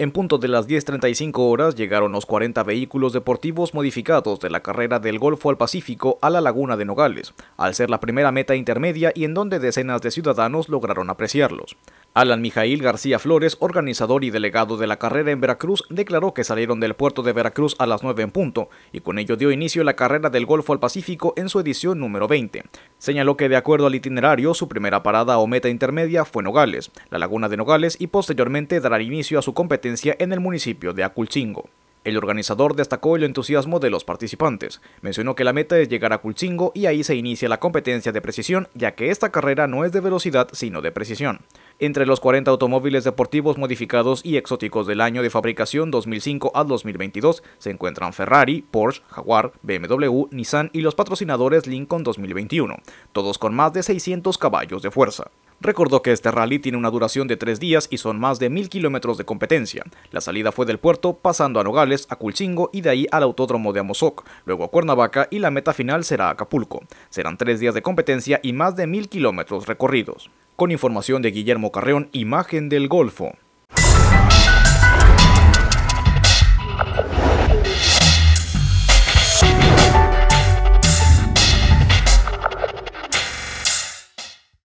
En punto de las 10.35 horas llegaron los 40 vehículos deportivos modificados de la carrera del Golfo al Pacífico a la laguna de Nogales, al ser la primera meta intermedia y en donde decenas de ciudadanos lograron apreciarlos. Alan Mijail García Flores, organizador y delegado de la carrera en Veracruz, declaró que salieron del puerto de Veracruz a las 9 en punto y con ello dio inicio la carrera del Golfo al Pacífico en su edición número 20. Señaló que de acuerdo al itinerario, su primera parada o meta intermedia fue Nogales, la laguna de Nogales y posteriormente dará inicio a su competencia en el municipio de Aculcingo. El organizador destacó el entusiasmo de los participantes. Mencionó que la meta es llegar a Culcingo y ahí se inicia la competencia de precisión, ya que esta carrera no es de velocidad sino de precisión. Entre los 40 automóviles deportivos modificados y exóticos del año de fabricación 2005 a 2022 se encuentran Ferrari, Porsche, Jaguar, BMW, Nissan y los patrocinadores Lincoln 2021, todos con más de 600 caballos de fuerza. Recordó que este rally tiene una duración de tres días y son más de mil kilómetros de competencia. La salida fue del puerto, pasando a Nogales, a Culchingo y de ahí al autódromo de Amozoc, luego a Cuernavaca y la meta final será Acapulco. Serán tres días de competencia y más de mil kilómetros recorridos. Con información de Guillermo Carreón, imagen del Golfo.